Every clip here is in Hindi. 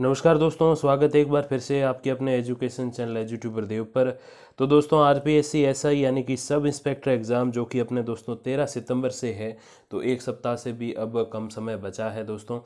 नमस्कार दोस्तों स्वागत है एक बार फिर से आपके अपने एजुकेशन चैनल एजुट्यूबर देव पर तो दोस्तों R P S C S I यानी कि सब इंस्पेक्टर एग्ज़ाम जो कि अपने दोस्तों तेरह सितंबर से है तो एक सप्ताह से भी अब कम समय बचा है दोस्तों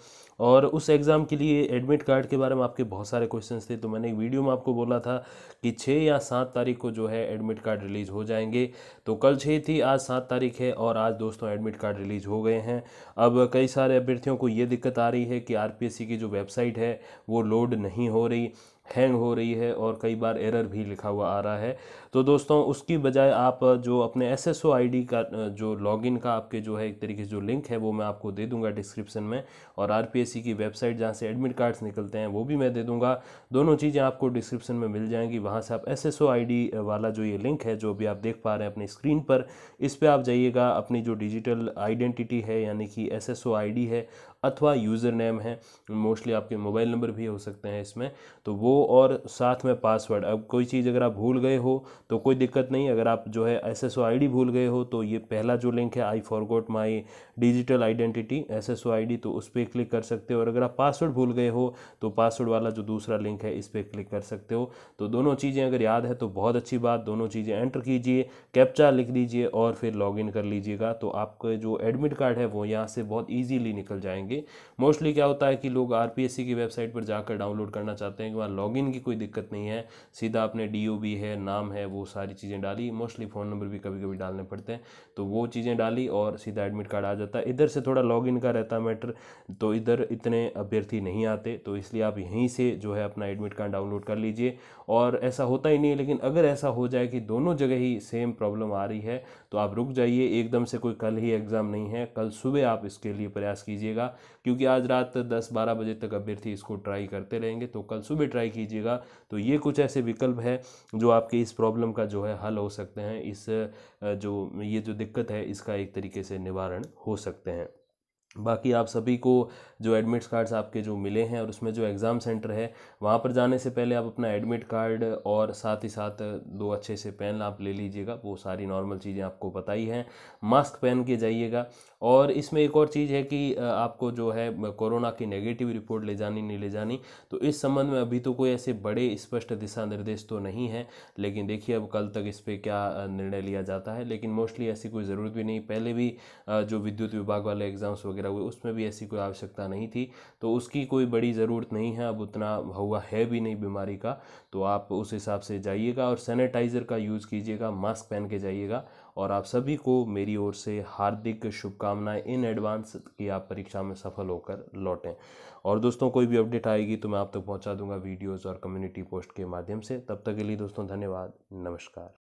और उस एग्ज़ाम के लिए एडमिट कार्ड के बारे में आपके बहुत सारे क्वेश्चंस थे तो मैंने एक वीडियो में आपको बोला था कि छः या सात तारीख को जो है एडमिट कार्ड रिलीज़ हो जाएंगे तो कल छः थी आज सात तारीख है और आज दोस्तों एडमिट कार्ड रिलीज़ हो गए हैं अब कई सारे अभ्यर्थियों को ये दिक्कत आ रही है कि आर की जो वेबसाइट है वो लोड नहीं हो रही हैंग हो रही है और कई बार एरर भी लिखा हुआ आ रहा है तो दोस्तों उसकी बजाय आप जो अपने S S O I D का जो लॉगिन का आपके जो है एक तरीके से जो लिंक है वो मैं आपको दे दूंगा डिस्क्रिप्शन में और आर पी एस सी की वेबसाइट जहाँ से एडमिट कार्ड्स निकलते हैं वो भी मैं दे दूँगा दोनों चीज़ें आपको डिस्क्रिप्शन में मिल जाएंगी वहाँ से आप S S O I D वाला जो ये लिंक है जो भी आप देख पा रहे हैं अपनी स्क्रीन पर इस पर आप जाइएगा अपनी जो डिजिटल आइडेंटिटी है यानी कि S S O I D है अथवा यूज़र नेम है मोस्टली आपके मोबाइल नंबर भी हो सकते हैं इसमें तो वो और साथ में पासवर्ड अब कोई चीज़ अगर आप भूल गए हो तो कोई दिक्कत नहीं अगर आप जो है एस एस भूल गए हो तो ये पहला जो लिंक है I forgot my digital identity S S तो उस पर क्लिक कर सकते हो और अगर आप पासवर्ड भूल गए हो तो पासवर्ड वाला जो दूसरा लिंक है इस पर क्लिक कर सकते हो तो दोनों चीज़ें अगर याद है तो बहुत अच्छी बात दोनों चीज़ें एंटर कीजिए कैप्चा लिख दीजिए और फिर इन कर लीजिएगा तो आपका जो एडमिट कार्ड है वो यहाँ से बहुत ईजीली निकल जाएंगे मोस्टली क्या होता है कि लोग आर की वेबसाइट पर जाकर डाउनलोड करना चाहते हैं कि वहाँ लॉग लॉगिन की कोई दिक्कत नहीं है सीधा आपने डी है नाम है वो सारी चीज़ें डाली मोस्टली फ़ोन नंबर भी कभी कभी डालने पड़ते हैं तो वो चीज़ें डाली और सीधा एडमिट कार्ड आ जाता है इधर से थोड़ा लॉगिन का रहता मैटर तो इधर इतने अभ्यर्थी नहीं आते तो इसलिए आप यहीं से जो है अपना एडमिट कार्ड डाउनलोड कर लीजिए और ऐसा होता ही नहीं है लेकिन अगर ऐसा हो जाए कि दोनों जगह ही सेम प्रॉब्लम आ रही है तो आप रुक जाइए एकदम से कोई कल ही एग्ज़ाम नहीं है कल सुबह आप इसके लिए प्रयास कीजिएगा क्योंकि आज रात दस बारह बजे तक अभ्यर्थी इसको ट्राई करते रहेंगे तो कल सुबह ट्राई कीजिएगा तो ये कुछ ऐसे विकल्प है जो आपके इस प्रॉब्लम का जो है हल हो सकते हैं इस जो ये जो दिक्कत है इसका एक तरीके से निवारण हो सकते हैं बाकी आप सभी को जो एडमिट कार्ड्स आपके जो मिले हैं और उसमें जो एग्ज़ाम सेंटर है वहाँ पर जाने से पहले आप अपना एडमिट कार्ड और साथ ही साथ दो अच्छे से पेन आप ले लीजिएगा वो सारी नॉर्मल चीज़ें आपको बताई हैं मास्क पहन के जाइएगा और इसमें एक और चीज़ है कि आपको जो है कोरोना की नेगेटिव रिपोर्ट ले जानी नहीं ले जानी तो इस संबंध में अभी तो कोई ऐसे बड़े स्पष्ट दिशा निर्देश तो नहीं है लेकिन देखिए अब कल तक इस पर क्या निर्णय लिया जाता है लेकिन मोस्टली ऐसी कोई ज़रूरत भी नहीं पहले भी जो विद्युत विभाग वाले एग्ज़ाम्स वगैरह वगैरह हुए उसमें भी ऐसी कोई आवश्यकता नहीं थी तो उसकी कोई बड़ी ज़रूरत नहीं है अब उतना हुआ है भी नहीं बीमारी का तो आप उस हिसाब से जाइएगा और सैनिटाइज़र का यूज़ कीजिएगा मास्क पहन के जाइएगा और आप सभी को मेरी ओर से हार्दिक शुभकामनाएं इन एडवांस कि आप परीक्षा में सफल होकर लौटें और दोस्तों कोई भी अपडेट आएगी तो मैं आप तक तो पहुंचा दूंगा वीडियोस और कम्युनिटी पोस्ट के माध्यम से तब तक के लिए दोस्तों धन्यवाद नमस्कार